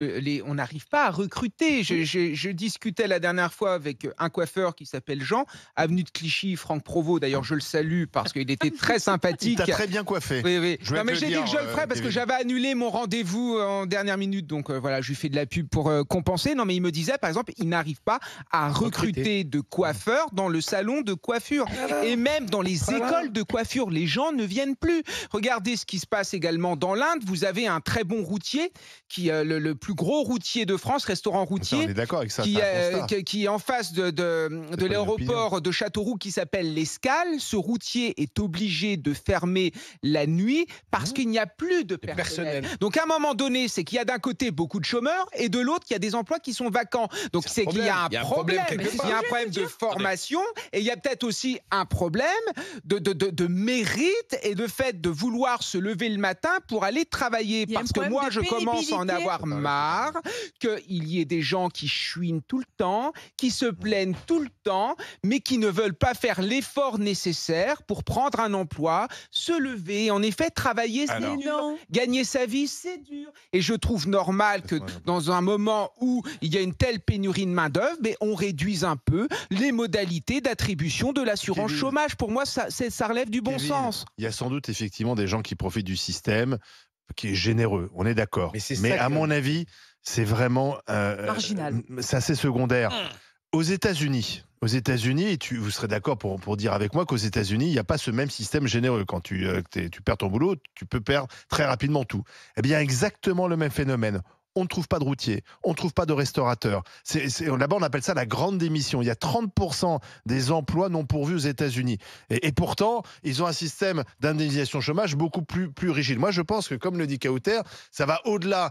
on n'arrive pas à recruter. Je, discutais la dernière fois avec euh, un coiffeur qui s'appelle Jean, avenue de Clichy, Franck Provost. D'ailleurs, je le salue parce qu'il était très sympathique. Il t'a très bien coiffé. Oui, oui. non, mais j'ai dit que je le euh, ferais parce que j'avais annulé mon rendez-vous euh, en dernière minute. Donc voilà, je lui fais de la pub pour compenser. Non, mais il me disait, par exemple, il n'arrive pas à recruter, de coiffeurs dans le salon de coiffure. Ah Et même dans les ah écoles de coiffure, les gens ne viennent plus. Regardez ce qui se passe également dans l'Inde. Vous avez un très bon routier qui, le plus plus gros routier de France, restaurant routier. Euh, qui, est en face de, de l'aéroport de Châteauroux qui s'appelle l'Escale. Ce routier est obligé de fermer la nuit parce mmh. qu'il n'y a plus de personnel. Donc à un moment donné, c'est qu'il y a d'un côté beaucoup de chômeurs et de l'autre, il y a des emplois qui sont vacants. Donc c'est qu'il y a un problème. Il y a un problème, de formation et il y a peut-être aussi un problème de, de, de, de, mérite et de fait de vouloir se lever le matin pour aller travailler. Parce que moi, je commence à en avoir ah, marre qu'il y ait des gens qui chouinent tout le temps, qui se plaignent tout le temps, mais qui ne veulent pas faire l'effort nécessaire pour prendre un emploi, se lever, en effet, travailler, c'est dur, gagner sa vie, c'est dur. Et je trouve normal que dans un moment où il y a une telle pénurie de main-d'œuvre, mais on réduise un peu les modalités d'attribution de l'assurance chômage. Pour moi, ça, relève du bon sens. Il y a sans doute effectivement des gens qui profitent du système qui est généreux, on est d'accord. Mais, à mon avis, c'est vraiment euh, euh marginal. C'est assez secondaire. Mmh. Aux États-Unis, aux États-Unis, tu, vous serez d'accord pour, dire avec moi qu'aux États-Unis, il n'y a pas ce même système généreux. Quand tu, euh, tu perds ton boulot, tu peux perdre très rapidement tout. Eh bien, exactement le même phénomène on ne trouve pas de routier, on ne trouve pas de restaurateur, Là-bas, on appelle ça la grande démission. Il y a 30% des emplois non pourvus aux États-Unis. Et, pourtant, ils ont un système d'indemnisation chômage beaucoup plus, plus rigide. Moi, je pense que, comme le dit Kauter, ça va au-delà